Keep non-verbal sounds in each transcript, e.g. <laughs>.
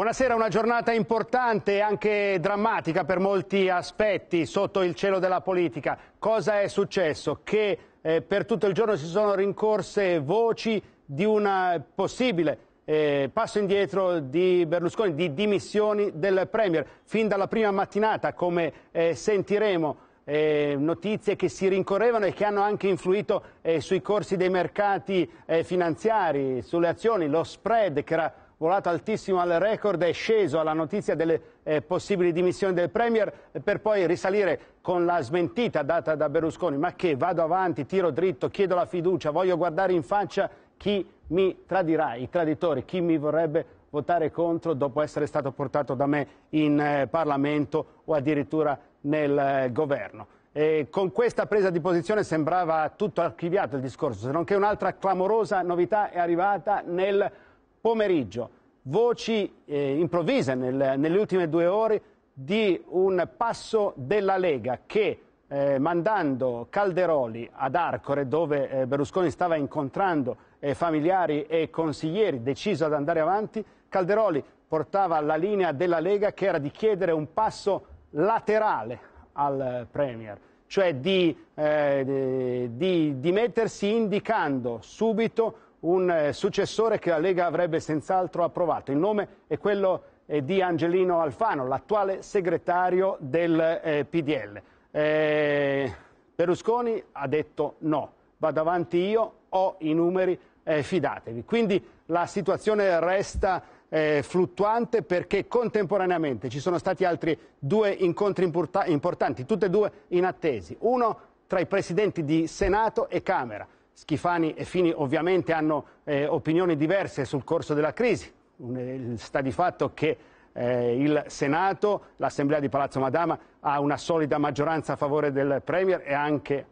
Buonasera, una giornata importante e anche drammatica per molti aspetti sotto il cielo della politica. Cosa è successo? Che eh, per tutto il giorno si sono rincorse voci di un eh, possibile eh, passo indietro di Berlusconi, di dimissioni del Premier. Fin dalla prima mattinata, come eh, sentiremo, eh, notizie che si rincorrevano e che hanno anche influito eh, sui corsi dei mercati eh, finanziari, sulle azioni, lo spread che era volato altissimo al record, è sceso alla notizia delle eh, possibili dimissioni del Premier eh, per poi risalire con la smentita data da Berlusconi. Ma che vado avanti, tiro dritto, chiedo la fiducia, voglio guardare in faccia chi mi tradirà, i traditori, chi mi vorrebbe votare contro dopo essere stato portato da me in eh, Parlamento o addirittura nel eh, governo. E con questa presa di posizione sembrava tutto archiviato il discorso, se non che un'altra clamorosa novità è arrivata nel pomeriggio voci eh, improvvise nel, nelle ultime due ore di un passo della Lega che eh, mandando Calderoli ad Arcore dove eh, Berlusconi stava incontrando eh, familiari e consiglieri deciso ad andare avanti, Calderoli portava la linea della Lega che era di chiedere un passo laterale al Premier, cioè di, di, eh, di, di mettersi indicando subito un eh, successore che la Lega avrebbe senz'altro approvato. Il nome è quello eh, di Angelino Alfano, l'attuale segretario del eh, PDL. Berlusconi ha detto no, vado avanti io, ho i numeri, fidatevi. Quindi la situazione resta fluttuante perché contemporaneamente ci sono stati altri due incontri importanti, tutti e due inattesi. Uno tra i presidenti di Senato e Camera. Schifani e Fini ovviamente hanno eh, opinioni diverse sul corso della crisi. Eh, sta di fatto che eh, il Senato, l'Assemblea di Palazzo Madama ha una solida maggioranza a favore del Premier e anche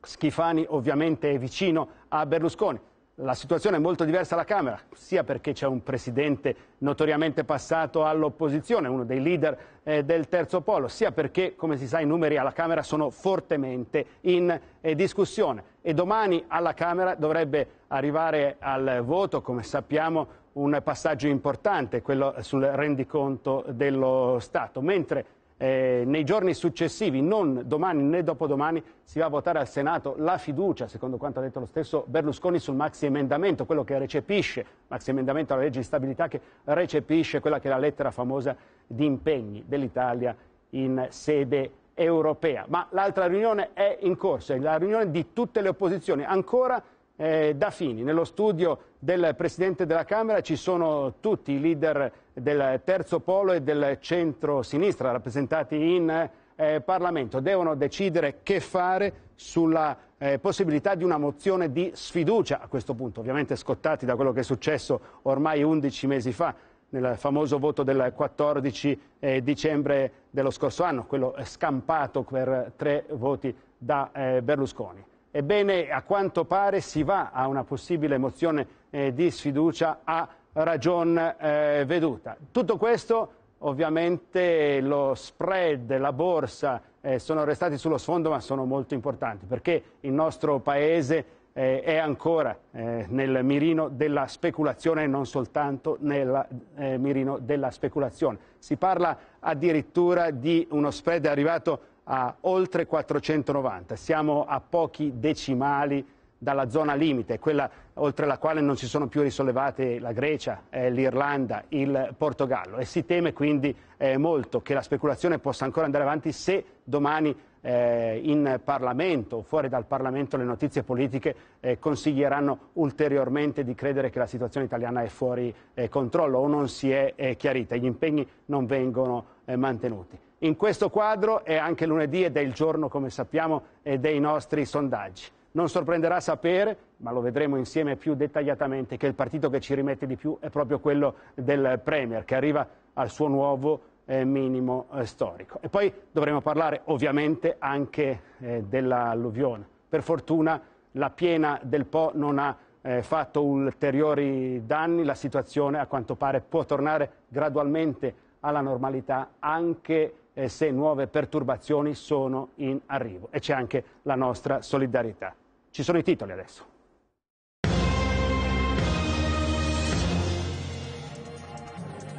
Schifani ovviamente è vicino a Berlusconi. La situazione è molto diversa alla Camera, sia perché c'è un presidente notoriamente passato all'opposizione, uno dei leader eh, del terzo polo, sia perché, come si sa, i numeri alla Camera sono fortemente in eh, discussione. E domani alla Camera dovrebbe arrivare al voto, come sappiamo, un passaggio importante, quello sul rendiconto dello Stato, mentre eh, nei giorni successivi, non domani né dopodomani, si va a votare al Senato la fiducia, secondo quanto ha detto lo stesso Berlusconi, sul maxi emendamento, quello che recepisce, maxi emendamento alla legge di stabilità che recepisce quella che è la lettera famosa di impegni dell'Italia in sede europea. Ma l'altra riunione è in corso, è la riunione di tutte le opposizioni, ancora eh, fini, Nello studio del Presidente della Camera ci sono tutti i leader del terzo polo e del centro-sinistra rappresentati in eh, Parlamento. Devono decidere che fare sulla eh, possibilità di una mozione di sfiducia, a questo punto ovviamente scottati da quello che è successo ormai 11 mesi fa nel famoso voto del 14 eh, dicembre dello scorso anno, quello scampato per tre voti da eh, Berlusconi. Ebbene, a quanto pare si va a una possibile mozione eh, di sfiducia a ragion eh, veduta. Tutto questo ovviamente lo spread, la borsa eh, sono restati sullo sfondo ma sono molto importanti perché il nostro paese eh, è ancora eh, nel mirino della speculazione e non soltanto nel eh, mirino della speculazione. Si parla addirittura di uno spread arrivato a oltre 490, siamo a pochi decimali dalla zona limite, quella oltre la quale non si sono più risollevate la Grecia, eh, l'Irlanda, il Portogallo e si teme quindi eh, molto che la speculazione possa ancora andare avanti se domani eh, in Parlamento o fuori dal Parlamento le notizie politiche eh, consiglieranno ulteriormente di credere che la situazione italiana è fuori eh, controllo o non si è eh, chiarita, gli impegni non vengono eh, mantenuti. In questo quadro è anche lunedì ed è il giorno, come sappiamo, eh, dei nostri sondaggi. Non sorprenderà sapere, ma lo vedremo insieme più dettagliatamente, che il partito che ci rimette di più è proprio quello del Premier, che arriva al suo nuovo eh, minimo eh, storico. E poi dovremo parlare ovviamente anche dell'alluvione. Per fortuna la piena del Po non ha fatto ulteriori danni, la situazione a quanto pare può tornare gradualmente alla normalità anche eh, se nuove perturbazioni sono in arrivo e c'è anche la nostra solidarietà. Ci sono i titoli adesso.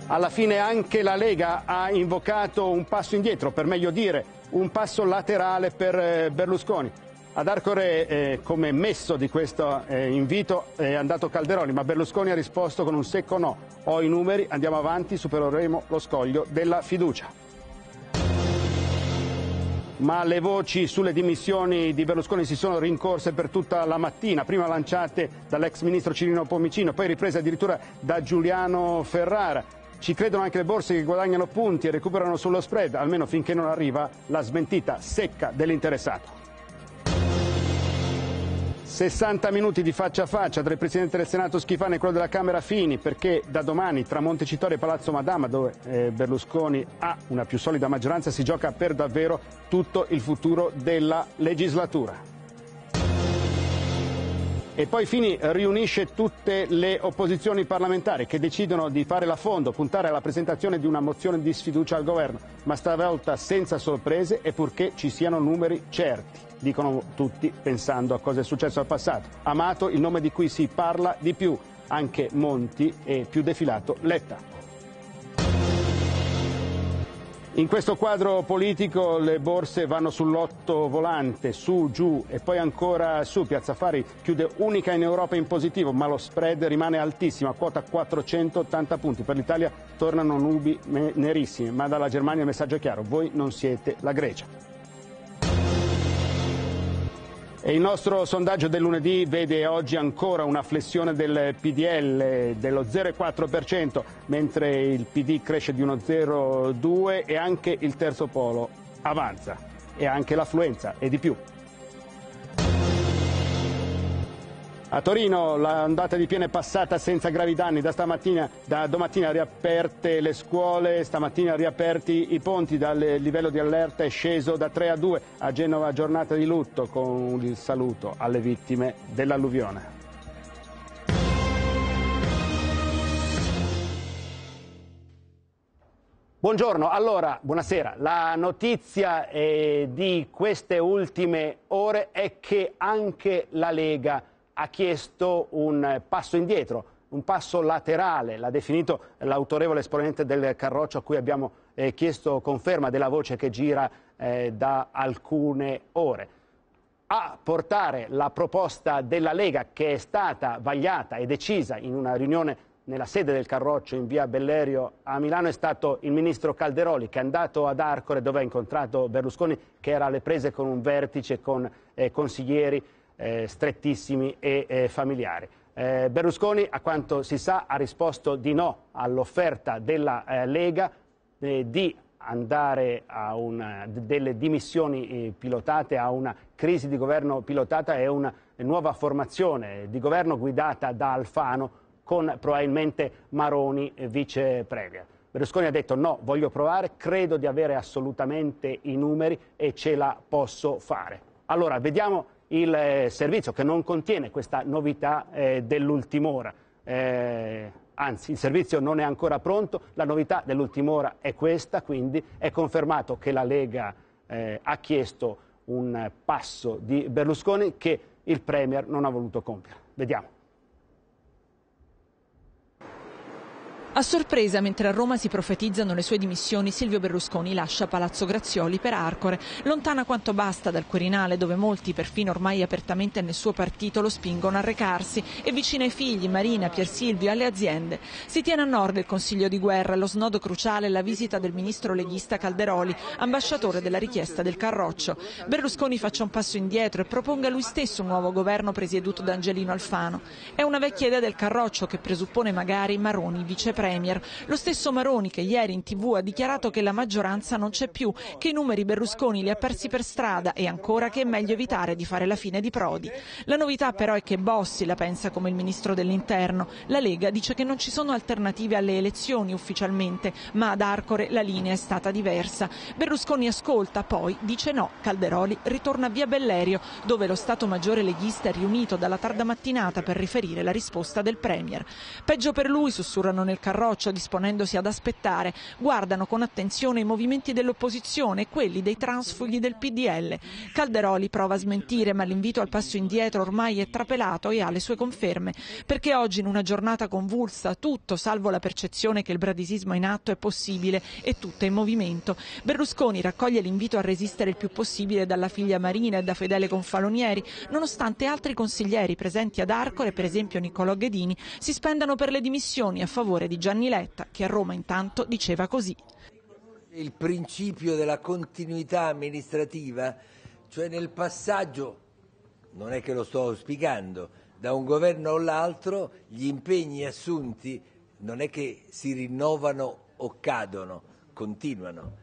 Alla fine anche la Lega ha invocato un passo indietro, per meglio dire, un passo laterale per eh, Berlusconi. Ad Arcore, eh, come messo di questo eh, invito, è andato Calderoni, ma Berlusconi ha risposto con un secco no. Ho i numeri, andiamo avanti, supereremo lo scoglio della fiducia ma le voci sulle dimissioni di Berlusconi si sono rincorse per tutta la mattina, prima lanciate dall'ex ministro Cirino Pomicino, poi riprese addirittura da Giuliano Ferrara. Ci credono anche le borse che guadagnano punti e recuperano sullo spread, almeno finché non arriva la smentita secca dell'interessato. 60 minuti di faccia a faccia tra il Presidente del Senato Schifani e quello della Camera Fini, perché da domani tra Montecitorio e Palazzo Madama, dove eh, Berlusconi ha una più solida maggioranza, si gioca per davvero tutto il futuro della legislatura. E poi Fini riunisce tutte le opposizioni parlamentari che decidono di fare la fondo, puntare alla presentazione di una mozione di sfiducia al governo, ma stavolta senza sorprese e purché ci siano numeri certi, dicono tutti pensando a cosa è successo al passato. Amato, il nome di cui si parla di più, anche Monti e più defilato Letta. In questo quadro politico le borse vanno sull'otto volante, su, giù e poi ancora su. Piazza Fari chiude unica in Europa in positivo, ma lo spread rimane altissimo, a quota 480 punti. Per l'Italia tornano nubi nerissime, ma dalla Germania il messaggio è chiaro, voi non siete la Grecia. Il nostro sondaggio del lunedì vede oggi ancora una flessione del PDL dello 0,4%, mentre il PD cresce di uno 0,2% e anche il terzo polo avanza e anche l'affluenza è di più. A Torino l'andata di piena è passata senza gravi danni, da, da domattina riaperte le scuole, stamattina riaperti i ponti, dal livello di allerta è sceso da 3 a 2, a Genova giornata di lutto con il saluto alle vittime dell'alluvione. Buongiorno, allora, buonasera. La notizia eh, di queste ultime ore è che anche la Lega ha chiesto un passo indietro, un passo laterale, l'ha definito l'autorevole esponente del Carroccio a cui abbiamo eh, chiesto conferma della voce che gira eh, da alcune ore. A portare la proposta della Lega che è stata vagliata e decisa in una riunione nella sede del Carroccio in via Bellerio a Milano è stato il ministro Calderoli che è andato ad Arcore dove ha incontrato Berlusconi che era alle prese con un vertice con eh, consiglieri eh, strettissimi e eh, familiari. Eh, Berlusconi, a quanto si sa, ha risposto di no all'offerta della eh, Lega eh, di andare a una, delle dimissioni eh, pilotate, a una crisi di governo pilotata e una nuova formazione di governo guidata da Alfano con probabilmente Maroni vice premier. Berlusconi ha detto no, voglio provare, credo di avere assolutamente i numeri e ce la posso fare. Allora, vediamo il eh, servizio che non contiene questa novità eh, dell'ultima ora. Eh, anzi, il servizio non è ancora pronto, la novità dell'ultima ora è questa, quindi è confermato che la Lega eh, ha chiesto un passo di Berlusconi che il Premier non ha voluto compiere. Vediamo. A sorpresa, mentre a Roma si profetizzano le sue dimissioni, Silvio Berlusconi lascia Palazzo Grazioli per Arcore, lontana quanto basta dal Quirinale, dove molti, perfino ormai apertamente nel suo partito, lo spingono a recarsi, e vicino ai figli, Marina, Pier Silvio, alle aziende. Si tiene a nord il Consiglio di guerra, lo snodo cruciale è la visita del ministro leghista Calderoli, ambasciatore della richiesta del Carroccio. Berlusconi faccia un passo indietro e proponga lui stesso un nuovo governo presieduto da Angelino Alfano. È una vecchia idea del Carroccio che presuppone magari Maroni vicepresidente Premier. Lo stesso Maroni che ieri in tv ha dichiarato che la maggioranza non c'è più, che i numeri Berlusconi li ha persi per strada e ancora che è meglio evitare di fare la fine di Prodi. La novità però è che Bossi la pensa come il ministro dell'interno. La Lega dice che non ci sono alternative alle elezioni ufficialmente, ma ad Arcore la linea è stata diversa. Berlusconi ascolta, poi dice no. Calderoli ritorna via Bellerio, dove lo Stato Maggiore leghista è riunito dalla tarda mattinata per riferire la risposta del Premier. Peggio per lui, sussurrano nel caso Carroccio disponendosi ad aspettare, guardano con attenzione i movimenti dell'opposizione e quelli dei transfughi del PDL. Calderoli prova a smentire, ma l'invito al passo indietro ormai è trapelato e ha le sue conferme, perché oggi in una giornata convulsa tutto, salvo la percezione che il bradisismo in atto è possibile e tutto è in movimento. Berlusconi raccoglie l'invito a resistere il più possibile dalla figlia Marina e da Fedele Confalonieri, nonostante altri consiglieri presenti ad Arcore, per esempio Niccolò Ghedini, si spendano per le dimissioni a favore di Gianni Letta, che a Roma intanto diceva così. Il principio della continuità amministrativa, cioè nel passaggio, non è che lo sto auspicando, da un governo all'altro gli impegni assunti non è che si rinnovano o cadono, continuano.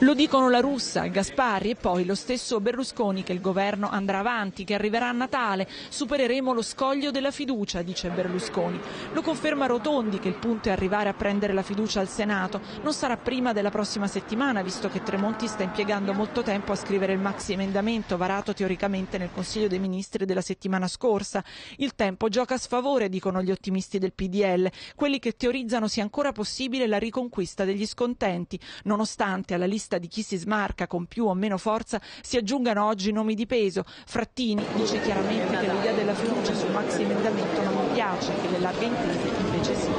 Lo dicono la russa, Gasparri e poi lo stesso Berlusconi che il governo andrà avanti, che arriverà a Natale, supereremo lo scoglio della fiducia, dice Berlusconi. Lo conferma Rotondi che il punto è arrivare a prendere la fiducia al Senato, non sarà prima della prossima settimana visto che Tremonti sta impiegando molto tempo a scrivere il maxi emendamento varato teoricamente nel Consiglio dei Ministri della settimana scorsa. Il tempo gioca a sfavore, dicono gli ottimisti del PDL, quelli che teorizzano sia ancora possibile la riconquista degli scontenti, nonostante alla lista di chi si smarca con più o meno forza si aggiungano oggi nomi di peso. Frattini dice chiaramente che l'idea della fiducia sul maxi emendamento non piace, che le larghe intese invece sì.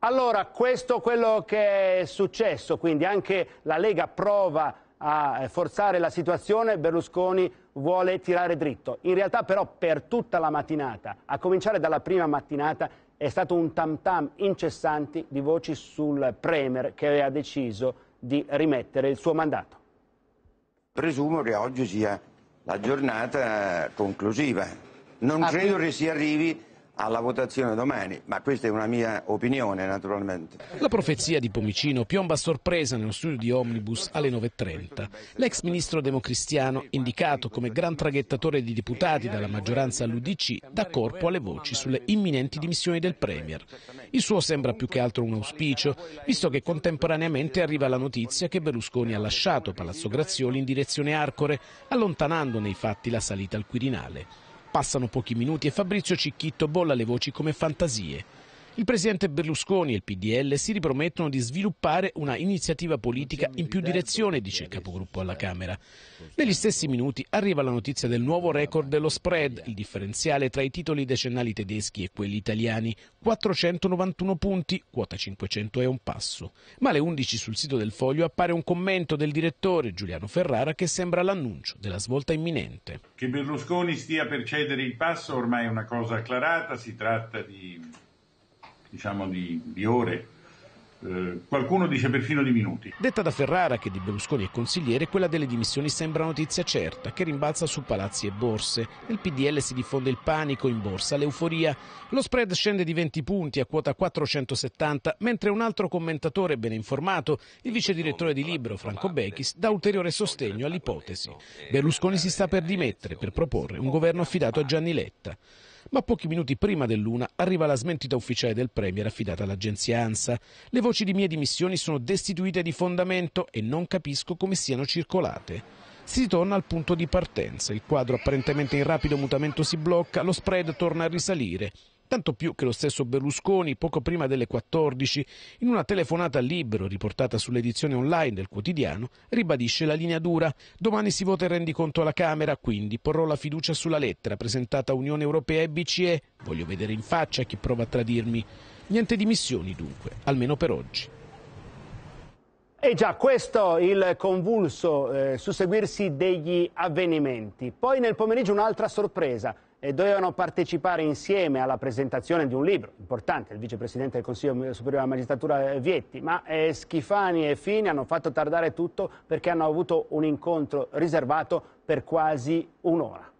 Allora, questo è quello che è successo, quindi anche la Lega prova a forzare la situazione, Berlusconi vuole tirare dritto. In realtà però per tutta la mattinata, a cominciare dalla prima mattinata, è stato un tam tam incessante di voci sul Premier che aveva deciso di rimettere il suo mandato. Presumo che oggi sia la giornata conclusiva. Non ah, credo quindi... che si arrivi alla votazione domani, ma questa è una mia opinione naturalmente. La profezia di Pomicino piomba a sorpresa nello studio di Omnibus alle 9.30. L'ex ministro democristiano, indicato come gran traghettatore di deputati dalla maggioranza all'UDC, dà corpo alle voci sulle imminenti dimissioni del Premier. Il suo sembra più che altro un auspicio, visto che contemporaneamente arriva la notizia che Berlusconi ha lasciato Palazzo Grazioli in direzione Arcore, allontanando nei fatti la salita al Quirinale. Passano pochi minuti e Fabrizio Cicchitto bolla le voci come fantasie. Il presidente Berlusconi e il PDL si ripromettono di sviluppare una iniziativa politica in più direzione, dice il capogruppo alla Camera. Negli stessi minuti arriva la notizia del nuovo record dello spread, il differenziale tra i titoli decennali tedeschi e quelli italiani, 491 punti, quota 500 è un passo. Ma alle 11 sul sito del foglio appare un commento del direttore Giuliano Ferrara che sembra l'annuncio della svolta imminente. Che Berlusconi stia per cedere il passo ormai è una cosa acclarata, si tratta di diciamo di, di ore, eh, qualcuno dice perfino di minuti. Detta da Ferrara che di Berlusconi è consigliere, quella delle dimissioni sembra notizia certa, che rimbalza su palazzi e borse. Nel PDL si diffonde il panico in borsa, l'euforia. Lo spread scende di 20 punti a quota 470, mentre un altro commentatore ben informato, il vice direttore di Libro Franco Bechis, dà ulteriore sostegno all'ipotesi. Berlusconi si sta per dimettere per proporre un governo affidato a Gianni Letta ma pochi minuti prima dell'una arriva la smentita ufficiale del Premier affidata all'agenzia ANSA. Le voci di mie dimissioni sono destituite di fondamento e non capisco come siano circolate. Si torna al punto di partenza, il quadro apparentemente in rapido mutamento si blocca, lo spread torna a risalire, tanto più che lo stesso Berlusconi, poco prima delle 14, in una telefonata al libero riportata sull'edizione online del quotidiano, ribadisce la linea dura. Domani si vota il rendiconto alla Camera, quindi porrò la fiducia sulla lettera presentata a Unione Europea e BCE. Voglio vedere in faccia chi prova a tradirmi. Niente dimissioni dunque, almeno per oggi. E già questo il convulso eh, susseguirsi degli avvenimenti. Poi nel pomeriggio un'altra sorpresa e dovevano partecipare insieme alla presentazione di un libro importante, il vicepresidente del Consiglio Superiore della Magistratura eh, Vietti, ma eh, Schifani e Fini hanno fatto tardare tutto perché hanno avuto un incontro riservato per quasi un'ora.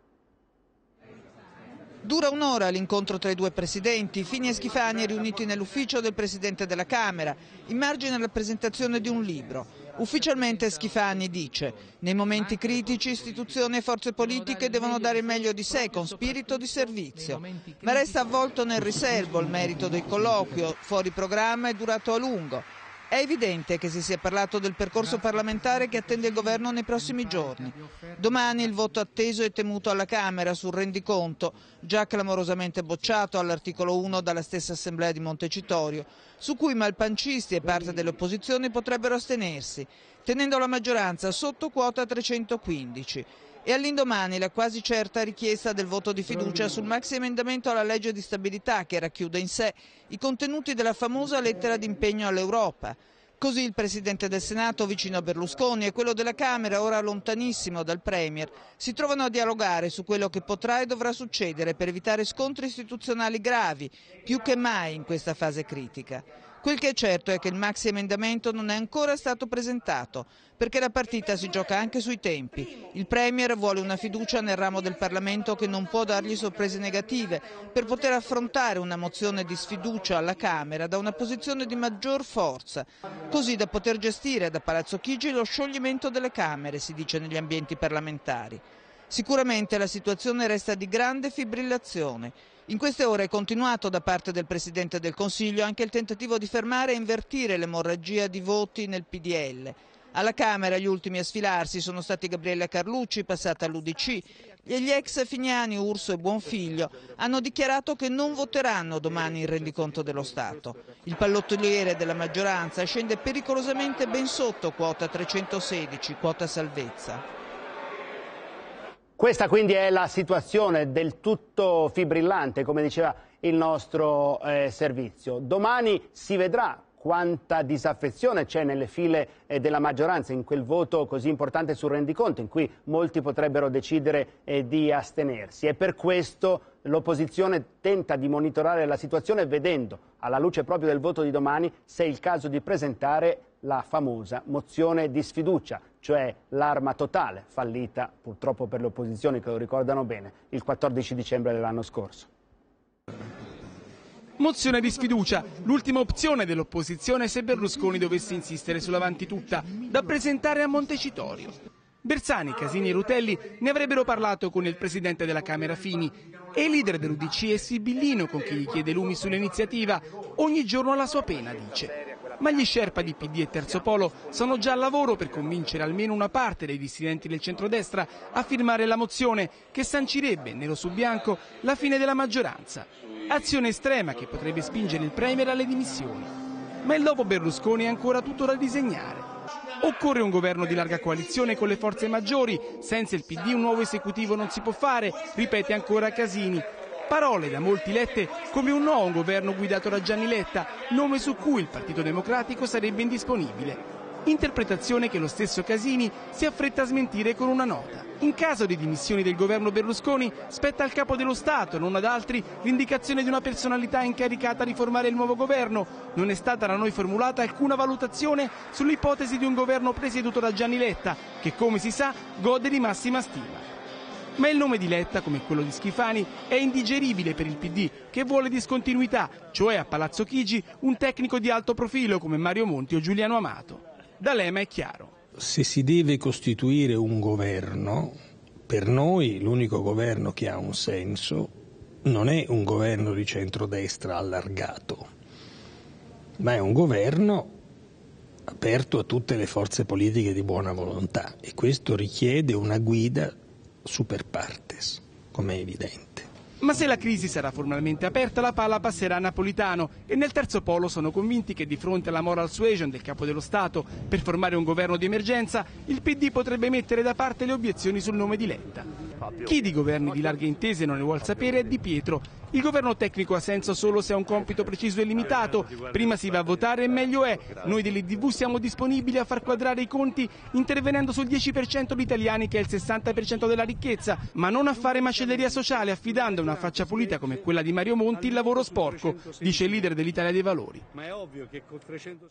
Dura un'ora l'incontro tra i due presidenti. Fini e Schifani riuniti nell'ufficio del presidente della Camera, in margine alla presentazione di un libro. Ufficialmente Schifani dice nei momenti critici istituzioni e forze politiche devono dare il meglio di sé con spirito di servizio, ma resta avvolto nel riservo il merito del colloquio, fuori programma e durato a lungo è evidente che si sia parlato del percorso parlamentare che attende il governo nei prossimi giorni. Domani il voto atteso e temuto alla Camera sul rendiconto, già clamorosamente bocciato all'articolo 1 dalla stessa Assemblea di Montecitorio, su cui malpancisti e parte delle opposizioni potrebbero astenersi, tenendo la maggioranza sotto quota 315. E all'indomani la quasi certa richiesta del voto di fiducia sul emendamento alla legge di stabilità che racchiude in sé i contenuti della famosa lettera d'impegno all'Europa. Così il Presidente del Senato, vicino a Berlusconi, e quello della Camera, ora lontanissimo dal Premier, si trovano a dialogare su quello che potrà e dovrà succedere per evitare scontri istituzionali gravi, più che mai in questa fase critica. Quel che è certo è che il maxi emendamento non è ancora stato presentato, perché la partita si gioca anche sui tempi. Il Premier vuole una fiducia nel ramo del Parlamento che non può dargli sorprese negative, per poter affrontare una mozione di sfiducia alla Camera da una posizione di maggior forza, così da poter gestire da Palazzo Chigi lo scioglimento delle Camere, si dice negli ambienti parlamentari. Sicuramente la situazione resta di grande fibrillazione. In queste ore è continuato da parte del Presidente del Consiglio anche il tentativo di fermare e invertire l'emorragia di voti nel PDL. Alla Camera gli ultimi a sfilarsi sono stati Gabriella Carlucci, passata all'Udc, e gli ex Finiani, Urso e Buonfiglio hanno dichiarato che non voteranno domani il rendiconto dello Stato. Il pallottoliere della maggioranza scende pericolosamente ben sotto quota 316, quota salvezza. Questa quindi è la situazione del tutto fibrillante, come diceva il nostro eh, servizio. Domani si vedrà quanta disaffezione c'è nelle file eh, della maggioranza in quel voto così importante sul rendiconto, in cui molti potrebbero decidere eh, di astenersi. E per questo l'opposizione tenta di monitorare la situazione vedendo, alla luce proprio del voto di domani, se è il caso di presentare la famosa mozione di sfiducia cioè l'arma totale, fallita purtroppo per le opposizioni che lo ricordano bene, il 14 dicembre dell'anno scorso. Mozione di sfiducia, l'ultima opzione dell'opposizione se Berlusconi dovesse insistere sull'avanti tutta, da presentare a Montecitorio. Bersani, Casini e Rutelli ne avrebbero parlato con il presidente della Camera Fini e il leader dell'Udc è Sibillino con chi gli chiede lumi sull'iniziativa, ogni giorno la sua pena, dice ma gli Sherpa di PD e Terzo Polo sono già al lavoro per convincere almeno una parte dei dissidenti del centrodestra a firmare la mozione che sancirebbe, nero su bianco, la fine della maggioranza. Azione estrema che potrebbe spingere il Premier alle dimissioni. Ma il dopo Berlusconi è ancora tutto da disegnare. Occorre un governo di larga coalizione con le forze maggiori, senza il PD un nuovo esecutivo non si può fare, ripete ancora Casini, Parole da molti lette come un no a un governo guidato da Gianni Letta, nome su cui il Partito Democratico sarebbe indisponibile. Interpretazione che lo stesso Casini si affretta a smentire con una nota. In caso di dimissioni del governo Berlusconi, spetta al capo dello Stato, non ad altri, l'indicazione di una personalità incaricata di formare il nuovo governo. Non è stata da noi formulata alcuna valutazione sull'ipotesi di un governo presieduto da Gianni Letta, che come si sa gode di massima stima. Ma il nome di Letta, come quello di Schifani, è indigeribile per il PD, che vuole discontinuità, cioè a Palazzo Chigi un tecnico di alto profilo come Mario Monti o Giuliano Amato. D'Alema è chiaro. Se si deve costituire un governo, per noi l'unico governo che ha un senso non è un governo di centrodestra allargato, ma è un governo aperto a tutte le forze politiche di buona volontà e questo richiede una guida super partes, come è evidente. Ma se la crisi sarà formalmente aperta, la palla passerà a Napolitano e nel terzo polo sono convinti che di fronte alla moral suasion del capo dello Stato per formare un governo di emergenza, il PD potrebbe mettere da parte le obiezioni sul nome di Letta. Chi di governi di larghe intese non ne vuol sapere è Di Pietro, il governo tecnico ha senso solo se ha un compito preciso e limitato. Prima si va a votare e meglio è. Noi dell'IDV siamo disponibili a far quadrare i conti intervenendo sul 10% degli italiani che è il 60% della ricchezza, ma non a fare macelleria sociale affidando a una faccia pulita come quella di Mario Monti il lavoro sporco, dice il leader dell'Italia dei Valori. Ma è ovvio che con 300...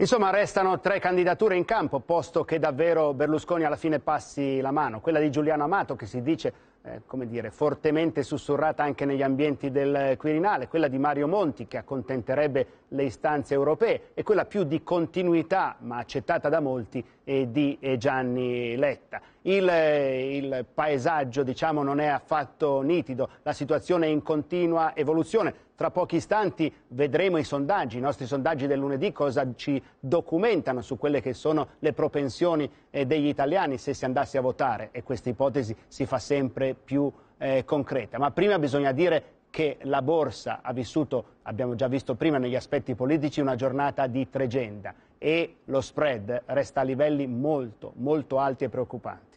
Insomma, restano tre candidature in campo, posto che davvero Berlusconi alla fine passi la mano. Quella di Giuliano Amato, che si dice eh, come dire, fortemente sussurrata anche negli ambienti del Quirinale, quella di Mario Monti che accontenterebbe le istanze europee e quella più di continuità, ma accettata da molti, eh, di Gianni Letta. Il, eh, il paesaggio diciamo, non è affatto nitido, la situazione è in continua evoluzione. Tra pochi istanti vedremo i sondaggi, i nostri sondaggi del lunedì, cosa ci documentano su quelle che sono le propensioni degli italiani se si andasse a votare e questa ipotesi si fa sempre più eh, concreta. Ma prima bisogna dire che la borsa ha vissuto, abbiamo già visto prima negli aspetti politici, una giornata di tregenda e lo spread resta a livelli molto, molto alti e preoccupanti.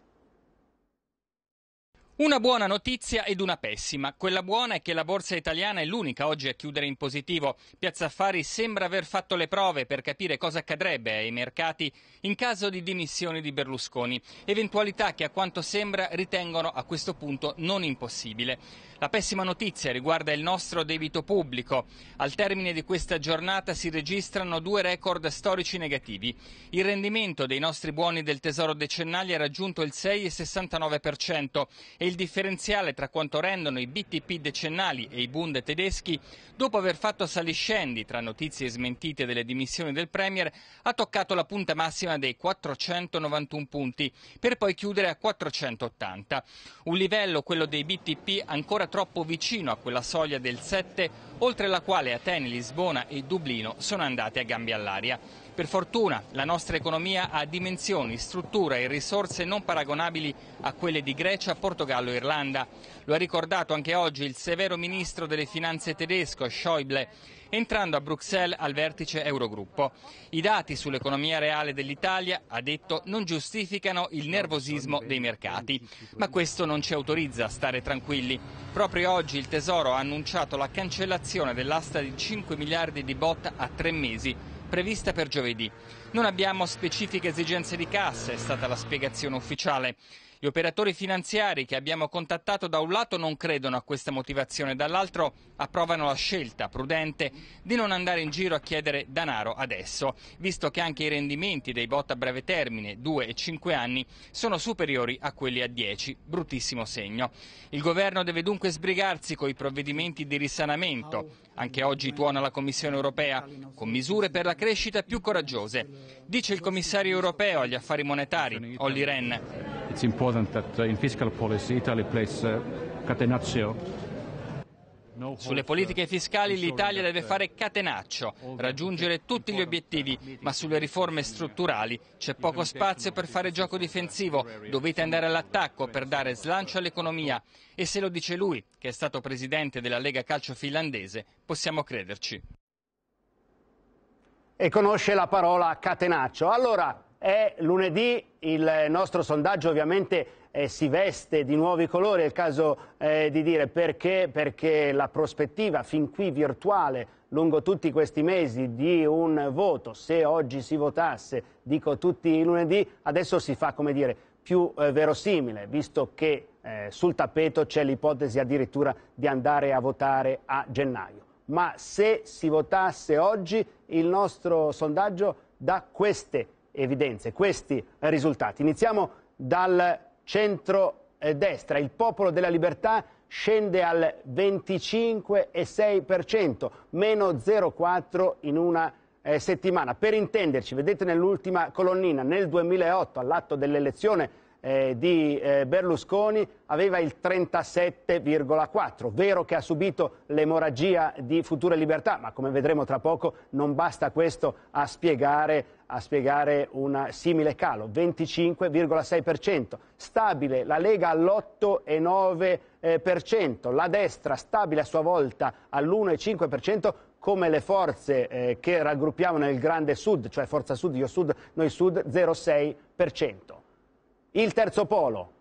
Una buona notizia ed una pessima. Quella buona è che la borsa italiana è l'unica oggi a chiudere in positivo. Piazza Affari sembra aver fatto le prove per capire cosa accadrebbe ai mercati in caso di dimissioni di Berlusconi, eventualità che a quanto sembra ritengono a questo punto non impossibile. La pessima notizia riguarda il nostro debito pubblico. Al termine di questa giornata si registrano due record storici negativi. Il rendimento dei nostri buoni del tesoro decennali ha raggiunto il 6,69% e il differenziale tra quanto rendono i BTP decennali e i Bund tedeschi, dopo aver fatto saliscendi tra notizie smentite delle dimissioni del Premier, ha toccato la punta massima dei 491 punti, per poi chiudere a 480. Un livello, quello dei BTP, ancora troppo vicino a quella soglia del 7, oltre la quale Atene, Lisbona e Dublino sono andate a gambe all'aria. Per fortuna la nostra economia ha dimensioni, struttura e risorse non paragonabili a quelle di Grecia, Portogallo e Irlanda. Lo ha ricordato anche oggi il severo ministro delle finanze tedesco Schäuble entrando a Bruxelles al vertice Eurogruppo. I dati sull'economia reale dell'Italia, ha detto, non giustificano il nervosismo dei mercati, ma questo non ci autorizza a stare tranquilli. Proprio oggi il Tesoro ha annunciato la cancellazione dell'asta di 5 miliardi di bot a tre mesi prevista per giovedì. Non abbiamo specifiche esigenze di cassa, è stata la spiegazione ufficiale. Gli operatori finanziari che abbiamo contattato da un lato non credono a questa motivazione, dall'altro approvano la scelta prudente di non andare in giro a chiedere denaro adesso, visto che anche i rendimenti dei bot a breve termine, 2 e 5 anni, sono superiori a quelli a 10, bruttissimo segno. Il governo deve dunque sbrigarsi con i provvedimenti di risanamento, anche oggi tuona la Commissione europea, con misure per la crescita più coraggiose, dice il commissario europeo agli affari monetari, Olli Rehn it's important that uh, in fiscal policy Italy plays uh, catenaccio sulle politiche uh, fiscali l'Italia deve fare catenaccio, raggiungere tutti gli obiettivi, ma sulle riforme strutturali c'è poco spazio per fare gioco difensivo, dovete andare all'attacco per dare slancio all'economia e se lo dice lui, che è stato presidente della Lega Calcio finlandese, possiamo crederci. E conosce la parola catenaccio. Allora, è lunedì, il nostro sondaggio ovviamente eh, si veste di nuovi colori, è il caso eh, di dire perché, perché la prospettiva fin qui virtuale lungo tutti questi mesi di un voto, se oggi si votasse, dico tutti i lunedì, adesso si fa come dire più eh, verosimile, visto che eh, sul tappeto c'è l'ipotesi addirittura di andare a votare a gennaio. Ma se si votasse oggi, il nostro sondaggio dà queste evidenze, questi risultati. Iniziamo dal centro-destra, eh, il Popolo della Libertà scende al 25,6%, meno 0,4 in una eh, settimana. Per intenderci, vedete nell'ultima colonnina, nel 2008, all'atto dell'elezione eh, di eh, Berlusconi aveva il 37,4. Vero che ha subito l'emorragia di future libertà, ma come vedremo tra poco non basta questo a spiegare, a spiegare un simile calo. 25,6%. Stabile la Lega all'8,9%. Eh, la destra stabile a sua volta all'1,5% come le forze eh, che raggruppiamo nel grande sud, cioè Forza Sud, Io Sud, Noi Sud, 0,6%. Il terzo polo,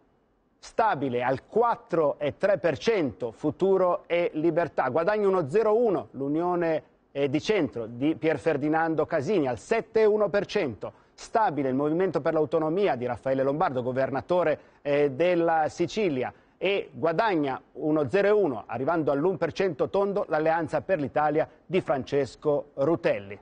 stabile al 4,3%, futuro e libertà. Guadagna uno 0,1 l'Unione di Centro di Pier Ferdinando Casini al 7,1%. Stabile il Movimento per l'Autonomia di Raffaele Lombardo, governatore eh, della Sicilia e guadagna uno 0,1 arrivando all'1% tondo l'alleanza per l'Italia di Francesco Rutelli.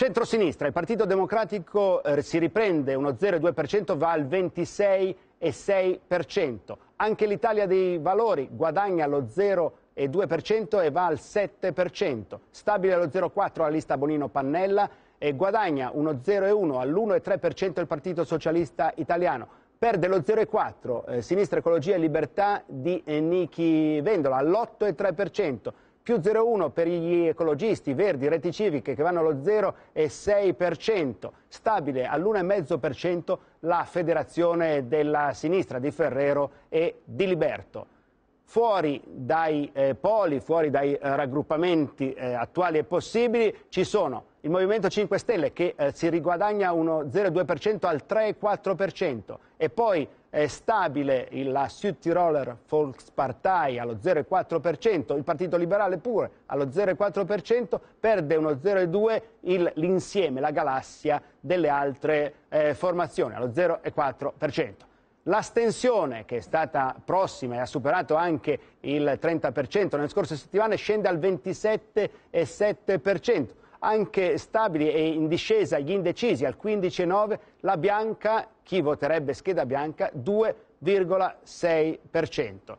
Centrosinistra, il Partito Democratico eh, si riprende uno 0,2%, va al 26,6%. Anche l'Italia dei Valori guadagna lo 0,2% e va al 7%. Stabile allo 0,4% la lista Bonino-Pannella e guadagna uno 0,1% all'1,3% il Partito Socialista Italiano. Perde lo 0,4% eh, Sinistra Ecologia e Libertà di eh, Nichi Vendola all'8,3% più 0,1 per gli ecologisti, verdi, reti civiche che vanno allo 0,6%, stabile all'1,5% la federazione della sinistra di Ferrero e di Liberto fuori dai eh, poli, fuori dai eh, raggruppamenti eh, attuali e possibili, ci sono il Movimento 5 Stelle che eh, si riguadagna uno 0,2% al 3,4% e poi è stabile la Südtiroler Volkspartei allo 0,4%, il Partito Liberale pure allo 0,4%, perde uno 0,2% l'insieme, la galassia delle altre eh, formazioni, allo 0,4%. L'astensione, che è stata prossima e ha superato anche il 30% nelle scorse settimane, scende al 27,7% anche stabili e in discesa gli indecisi al 15,9, la bianca, chi voterebbe scheda bianca, 2,6%.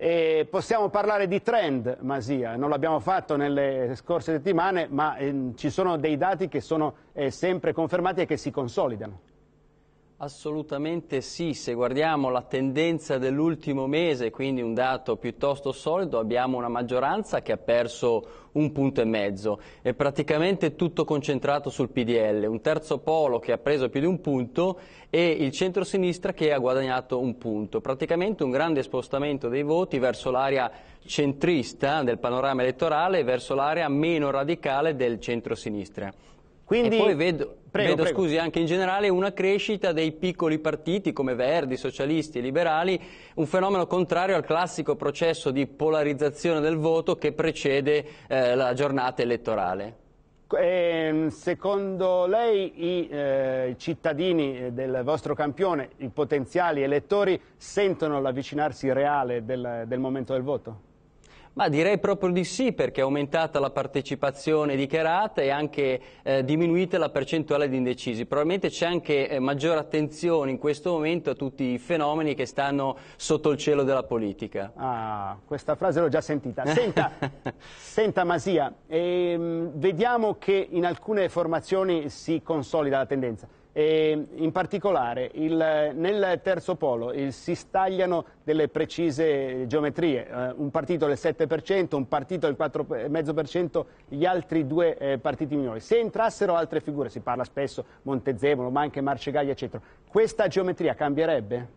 E possiamo parlare di trend, Masia, non l'abbiamo fatto nelle scorse settimane, ma eh, ci sono dei dati che sono eh, sempre confermati e che si consolidano. Assolutamente sì, se guardiamo la tendenza dell'ultimo mese, quindi un dato piuttosto solido, abbiamo una maggioranza che ha perso un punto e mezzo, è praticamente tutto concentrato sul PDL, un terzo polo che ha preso più di un punto e il centro-sinistra che ha guadagnato un punto, praticamente un grande spostamento dei voti verso l'area centrista del panorama elettorale e verso l'area meno radicale del centro-sinistra. Quindi, e poi vedo, prego, vedo prego. scusi, anche in generale una crescita dei piccoli partiti come Verdi, socialisti e liberali, un fenomeno contrario al classico processo di polarizzazione del voto che precede eh, la giornata elettorale. Ehm, secondo lei i eh, cittadini eh, del vostro campione, i potenziali elettori, sentono l'avvicinarsi reale del, del momento del voto? Ma direi proprio di sì perché è aumentata la partecipazione dichiarata e anche eh, diminuita la percentuale di indecisi. Probabilmente c'è anche eh, maggiore attenzione in questo momento a tutti i fenomeni che stanno sotto il cielo della politica. Ah, questa frase l'ho già sentita. <laughs> Senta, senta Masia, ehm, vediamo che in alcune formazioni si consolida la tendenza. E in particolare il, nel terzo polo il, si stagliano delle precise geometrie, eh, un partito del 7%, un partito del 4,5%, gli altri due eh, partiti minori. Se entrassero altre figure, si parla spesso Montezemolo, ma anche Marcegaglia, eccetera, questa geometria cambierebbe?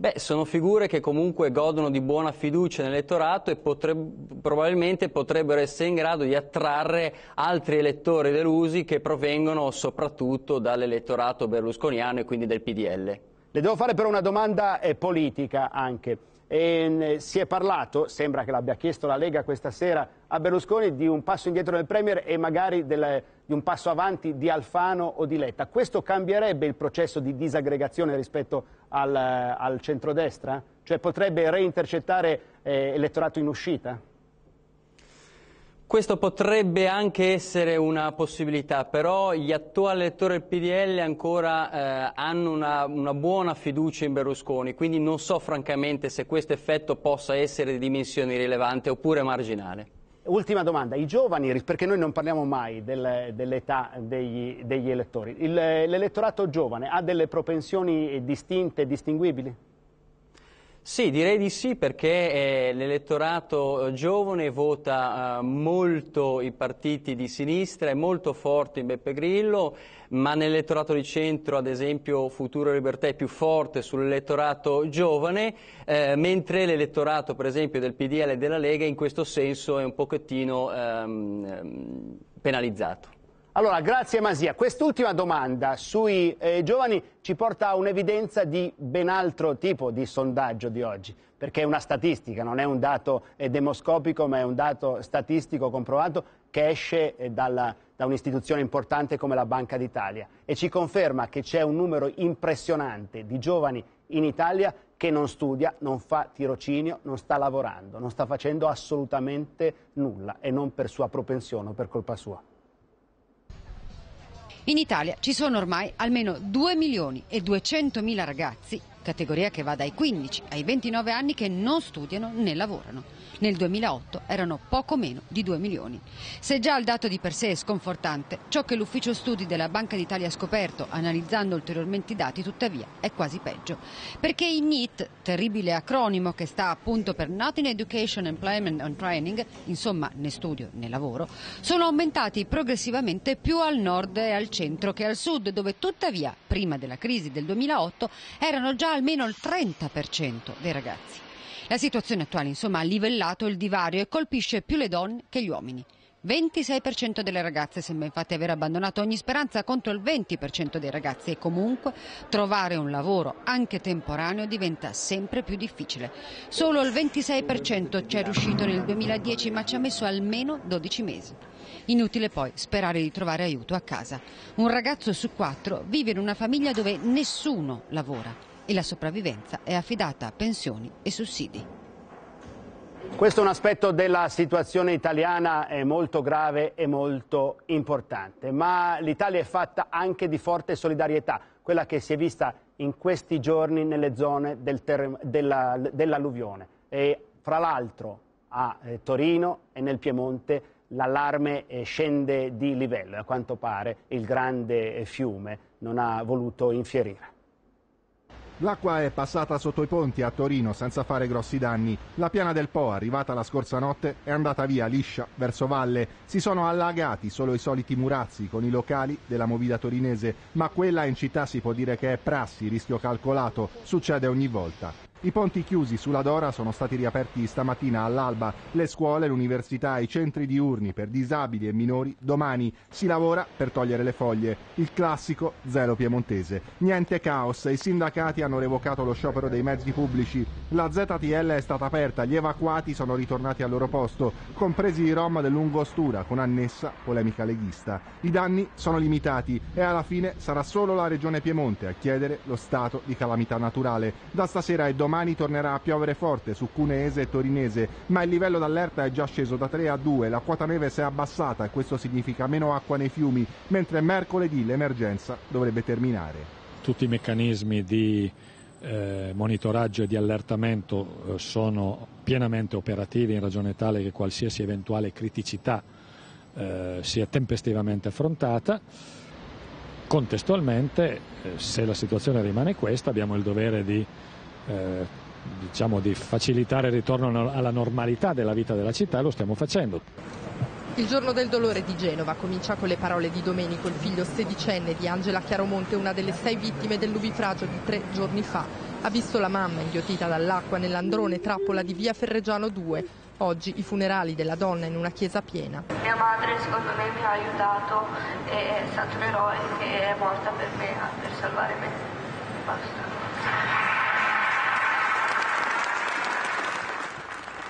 Beh, sono figure che comunque godono di buona fiducia nell'elettorato e potreb probabilmente potrebbero essere in grado di attrarre altri elettori delusi che provengono soprattutto dall'elettorato berlusconiano e quindi del PDL. Le devo fare però una domanda eh, politica anche. E mm, si è parlato, sembra che l'abbia chiesto la Lega questa sera a Berlusconi, di un passo indietro del Premier e magari del, di un passo avanti di Alfano o di Letta. Questo cambierebbe il processo di disaggregazione rispetto al, al centrodestra? Cioè potrebbe reintercettare eh, elettorato in uscita? Questo potrebbe anche essere una possibilità, però gli attuali elettori del PDL ancora eh, hanno una, una, buona fiducia in Berlusconi, quindi non so francamente se questo effetto possa essere di dimensioni rilevante oppure marginale. Ultima domanda, i giovani, perché noi non parliamo mai del, dell'età degli, degli elettori, l'elettorato giovane ha delle propensioni distinte, e distinguibili? Sì, direi di sì perché eh, l'elettorato eh, giovane vota eh, molto i partiti di sinistra, è molto forte in Beppe Grillo, ma nell'elettorato di centro, ad esempio, Futuro e Libertà è più forte sull'elettorato giovane, eh, mentre l'elettorato, per esempio, del PDL e della Lega in questo senso è un pochettino ehm, penalizzato. Allora, grazie Masia. Quest'ultima domanda sui eh, giovani ci porta a un'evidenza di ben altro tipo di sondaggio di oggi, perché è una statistica, non è un dato eh, demoscopico, ma è un dato statistico comprovato che esce eh, dalla, da un'istituzione importante come la Banca d'Italia e ci conferma che c'è un numero impressionante di giovani in Italia che non studia, non fa tirocinio, non sta lavorando, non sta facendo assolutamente nulla e non per sua propensione o per colpa sua. In Italia ci sono ormai almeno 2 milioni e 200 mila ragazzi categoria che va dai 15 ai 29 anni che non studiano né lavorano. Nel 2008 erano poco meno di 2 milioni. Se già il dato di per sé è sconfortante, ciò che l'ufficio studi della Banca d'Italia ha scoperto, analizzando ulteriormente i dati, tuttavia, è quasi peggio. Perché i NEET, terribile acronimo che sta appunto per Not in Education, Employment and Training, insomma né studio né lavoro, sono aumentati progressivamente più al nord e al centro che al sud, dove tuttavia, prima della crisi del 2008, erano già almeno il 30% dei ragazzi. La situazione attuale insomma ha livellato il divario e colpisce più le donne che gli uomini. 26% delle ragazze sembra infatti aver abbandonato ogni speranza contro il 20% dei ragazzi e comunque trovare un lavoro anche temporaneo diventa sempre più difficile. Solo il 26% ci è riuscito nel 2010 ma ci ha messo almeno 12 mesi. Inutile poi sperare di trovare aiuto a casa. Un ragazzo su quattro vive in una famiglia dove nessuno lavora e la sopravvivenza è affidata a pensioni e sussidi. Questo è un aspetto della situazione italiana molto grave e molto importante, ma l'Italia è fatta anche di forte solidarietà, quella che si è vista in questi giorni nelle zone del della, dell'alluvione. E fra l'altro a eh, Torino e nel Piemonte l'allarme eh, scende di livello, e a quanto pare il grande eh, fiume non ha voluto infierire. L'acqua è passata sotto i ponti a Torino senza fare grossi danni. La piana del Po, arrivata la scorsa notte, è andata via liscia verso valle. Si sono allagati solo i soliti murazzi con i locali della movida torinese, ma quella in città si può dire che è prassi, rischio calcolato, succede ogni volta. I ponti chiusi sulla Dora sono stati riaperti stamattina all'alba. Le scuole, l'università e i centri diurni per disabili e minori domani si lavora per togliere le foglie. Il classico zero piemontese. Niente caos, i sindacati hanno revocato lo sciopero dei mezzi pubblici. La ZTL è stata aperta, gli evacuati sono ritornati al loro posto, compresi i Rom del Lungostura con annessa polemica leghista. I danni sono limitati e alla fine sarà solo la regione Piemonte a chiedere lo stato di calamità naturale. Da stasera e domani Domani tornerà a piovere forte su Cuneese e Torinese, ma il livello d'allerta è già sceso da 3 a 2, la quota neve si è abbassata e questo significa meno acqua nei fiumi, mentre mercoledì l'emergenza dovrebbe terminare. Tutti i meccanismi di eh, monitoraggio e di allertamento eh, sono pienamente operativi in ragione tale che qualsiasi eventuale criticità eh, sia tempestivamente affrontata. Contestualmente, eh, se la situazione rimane questa, abbiamo il dovere di eh, diciamo di facilitare il ritorno alla normalità della vita della città e lo stiamo facendo. Il giorno del dolore di Genova comincia con le parole di Domenico, il figlio sedicenne di Angela Chiaromonte, una delle sei vittime del lubifragio di tre giorni fa. Ha visto la mamma inghiottita dall'acqua nell'androne trappola di via Ferreggiano 2. Oggi i funerali della donna in una chiesa piena. Mia madre secondo me mi ha aiutato e è stato un eroe che è morta per me, per salvare me. Basta.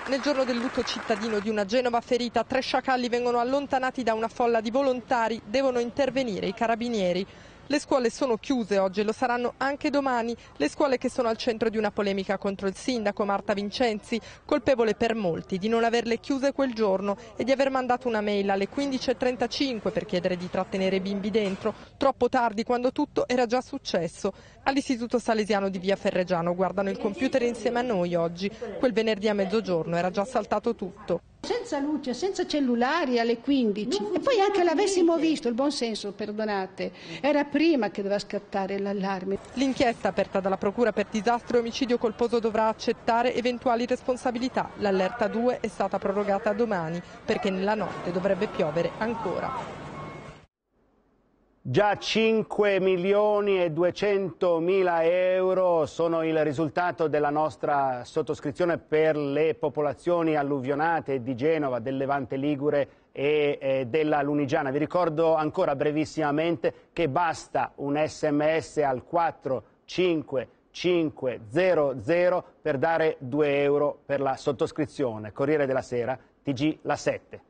Nel giorno del lutto cittadino di una Genova ferita, tre sciacalli vengono allontanati da una folla di volontari, devono intervenire i carabinieri. Le scuole sono chiuse oggi e lo saranno anche domani. Le scuole che sono al centro di una polemica contro il sindaco Marta Vincenzi, colpevole per molti di non averle chiuse quel giorno e di aver mandato una mail alle 15.35 per chiedere di trattenere i bimbi dentro, troppo tardi quando tutto era già successo. All'Istituto Salesiano di Via Ferreggiano guardano il computer insieme a noi oggi. Quel venerdì a mezzogiorno era già saltato tutto senza luce, senza cellulari alle 15 e poi anche l'avessimo visto, il buon senso, perdonate, era prima che doveva scattare l'allarme. L'inchiesta aperta dalla Procura per disastro e omicidio colposo dovrà accettare eventuali responsabilità. L'allerta 2 è stata prorogata domani perché nella notte dovrebbe piovere ancora. Già 5 milioni e 200 mila euro sono il risultato della nostra sottoscrizione per le popolazioni alluvionate di Genova, del Levante Ligure e eh, della Lunigiana. Vi ricordo ancora brevissimamente che basta un sms al 45500 per dare 2 euro per la sottoscrizione. Corriere della Sera, TG La 7.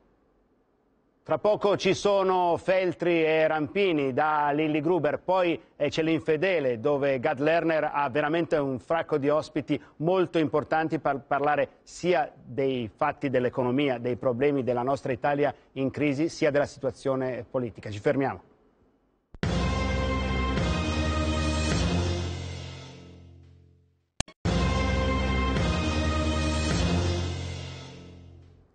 Fra poco ci sono Feltri e Rampini da Lilly Gruber, poi c'è l'Infedele dove Gad Lerner ha veramente un fracco di ospiti molto importanti per parlare sia dei fatti dell'economia, dei problemi della nostra Italia in crisi, sia della situazione politica. Ci fermiamo.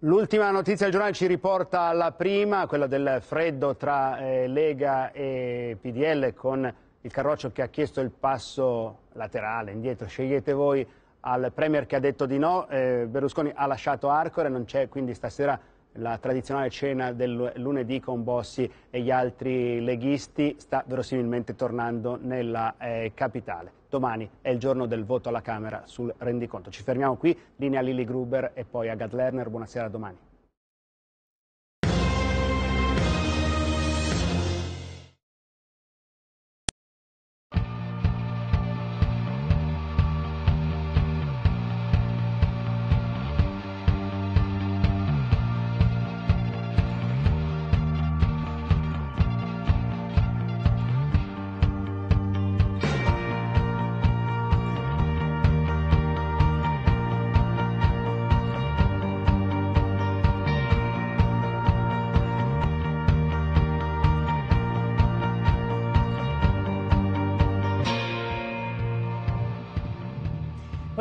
L'ultima notizia del giornale ci riporta alla prima, quella del freddo tra eh, Lega e PDL con il Carroccio che ha chiesto il passo laterale, indietro, scegliete voi al Premier che ha detto di no, eh, Berlusconi ha lasciato Arcore, non c'è quindi stasera la tradizionale cena del lunedì con Bossi e gli altri leghisti sta verosimilmente tornando nella eh, capitale. Domani è il giorno del voto alla Camera sul rendiconto. Ci fermiamo qui, linea Lili Gruber e poi a Gad Lerner. Buonasera domani.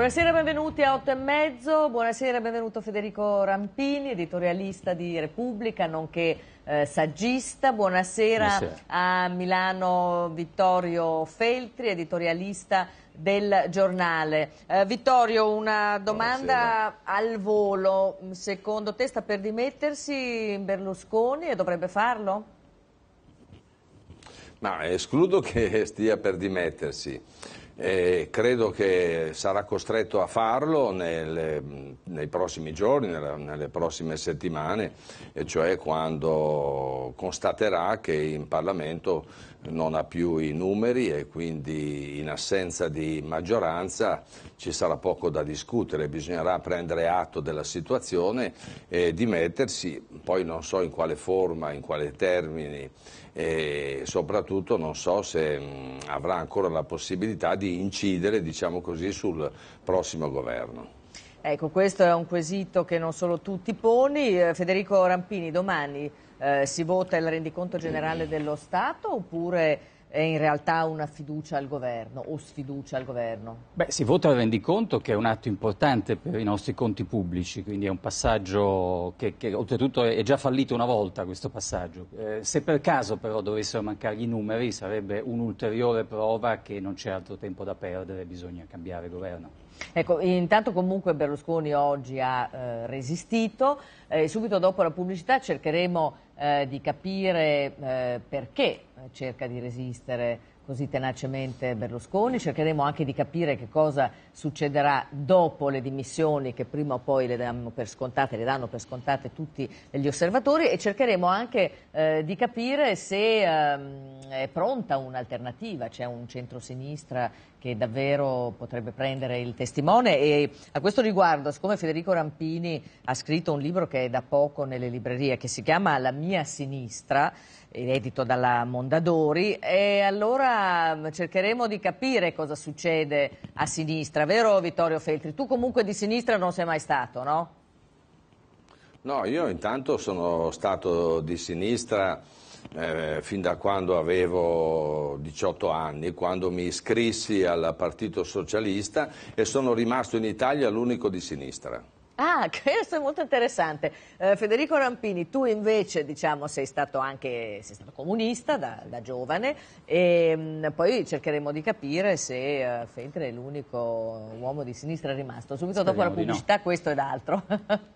Buonasera, benvenuti a 8 e mezzo. Buonasera, benvenuto Federico Rampini, editorialista di Repubblica, nonché eh, saggista. Buonasera, Buonasera a Milano Vittorio Feltri, editorialista del giornale. Eh, Vittorio, una domanda Buonasera. al volo. Secondo te sta per dimettersi Berlusconi e dovrebbe farlo? Ma eh, escludo che stia per dimettersi e credo che sarà costretto a farlo nel, nei prossimi giorni, nella, nelle prossime settimane, e cioè quando constaterà che in Parlamento non ha più i numeri e quindi in assenza di maggioranza ci sarà poco da discutere, bisognerà prendere atto della situazione e dimettersi, poi non so in quale forma, in quale termini e soprattutto non so se avrà ancora la possibilità di incidere diciamo così, sul prossimo governo. Ecco, questo è un quesito che non solo tu ti poni. Eh, Federico Rampini, domani eh, si vota il rendiconto generale dello Stato oppure è in realtà una fiducia al governo o sfiducia al governo? Beh, si vota il rendiconto che è un atto importante per i nostri conti pubblici, quindi è un passaggio che, che oltretutto è già fallito una volta questo passaggio. Eh, se per caso però dovessero mancare i numeri sarebbe un'ulteriore prova che non c'è altro tempo da perdere, bisogna cambiare governo. Ecco, intanto comunque Berlusconi oggi ha eh, resistito, eh, subito dopo la pubblicità cercheremo eh, di capire eh, perché cerca di resistere così tenacemente Berlusconi, cercheremo anche di capire che cosa succederà dopo le dimissioni che prima o poi le danno per scontate, danno per scontate tutti gli osservatori e cercheremo anche eh, di capire se ehm, è pronta un'alternativa, c'è un centrosinistra che davvero potrebbe prendere il testimone e a questo riguardo, siccome Federico Rampini ha scritto un libro che è da poco nelle librerie che si chiama La mia sinistra, in edito dalla Mondadori e allora cercheremo di capire cosa succede a sinistra, vero Vittorio Feltri? Tu comunque di sinistra non sei mai stato, no? No, io intanto sono stato di sinistra eh, fin da quando avevo 18 anni, quando mi iscrissi al Partito Socialista e sono rimasto in Italia l'unico di sinistra. Ah, <laughs> questo è molto interessante. Eh, Federico Rampini, tu invece diciamo, sei stato anche sei stato comunista da, da giovane e ehm, mh, poi cercheremo di capire se uh, Fentre è l'unico uomo di sinistra rimasto. Subito Speriamo dopo la pubblicità no. questo ed altro. <laughs>